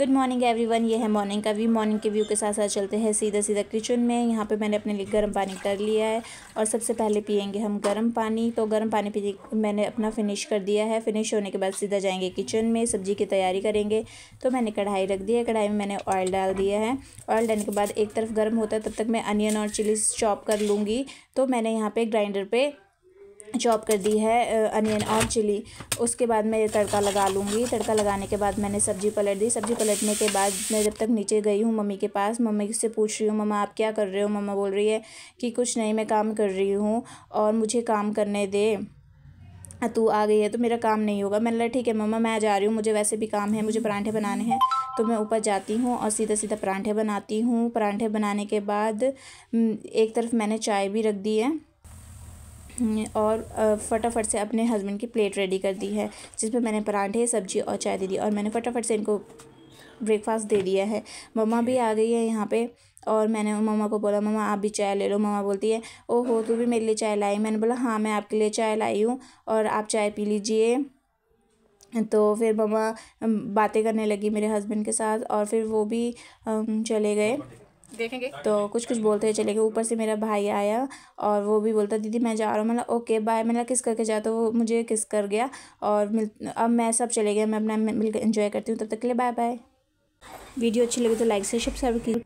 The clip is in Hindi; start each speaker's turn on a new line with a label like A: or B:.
A: गुड मॉर्निंग एवरीवन ये है मॉर्निंग का व्यू मॉर्निंग के व्यू के साथ साथ चलते हैं सीधा सीधा किचन में यहाँ पे मैंने अपने लिए गर्म पानी कर लिया है और सबसे पहले पियेंगे हम गर्म पानी तो गर्म पानी पी मैंने अपना फिनिश कर दिया है फिनिश होने के बाद सीधा जाएंगे किचन में सब्जी की तैयारी करेंगे तो मैंने कढ़ाई रख दी है कढ़ाई में मैंने ऑयल डाल दिया है ऑयल डालने के बाद एक तरफ गर्म होता है तब तक मैं अनियन और चिली चॉप कर लूँगी तो मैंने यहाँ पर ग्राइंडर पर चॉप कर दी है अनियन और चिली उसके बाद मैं तड़का लगा लूँगी तड़का लगाने के बाद मैंने सब्ज़ी पलट दी सब्ज़ी पलटने के बाद मैं जब तक नीचे गई हूँ मम्मी के पास मम्मी से पूछ रही हूँ मम्मा आप क्या कर रहे हो मम्मा बोल रही है कि कुछ नहीं मैं काम कर रही हूँ और मुझे काम करने दे तू आ गई है तो मेरा काम नहीं होगा मैंने लगा ठीक है मम्मा मैं जा रही हूँ मुझे वैसे भी काम है मुझे परांठे बनाने हैं तो मैं ऊपर जाती हूँ और सीधा सीधा परांठे बनाती हूँ परांठे बनाने के बाद एक तरफ मैंने चाय भी रख दी है और फटाफट से अपने हस्बैंड की प्लेट रेडी कर दी है जिसमें मैंने परांठे सब्जी और चाय दे दी और मैंने फटाफट से इनको ब्रेकफास्ट दे दिया है मम्मा भी आ गई है यहाँ पे और मैंने मम्मा को बोला मम्मा आप भी चाय ले लो मम्मा बोलती है हो तू भी मेरे लिए चाय लाई मैंने बोला हाँ मैं आपके लिए चाय लाई हूँ और आप चाय पी लीजिए तो फिर मम्मा बातें करने लगी मेरे हस्बैंड के साथ और फिर वो भी चले गए देखेंगे तो कुछ कुछ बोलते हुए चले गए ऊपर से मेरा भाई आया और वो भी बोलता दीदी मैं जा रहा हूँ मतलब ओके बाय मैं किस करके जा तो वो मुझे किस कर गया और मिल अब मैं सब चले गया मैं अपना मिलकर इन्जॉय करती हूँ तब तक के लिए बाय बाय वीडियो अच्छी लगी तो लाइक से सब्सक्राइब की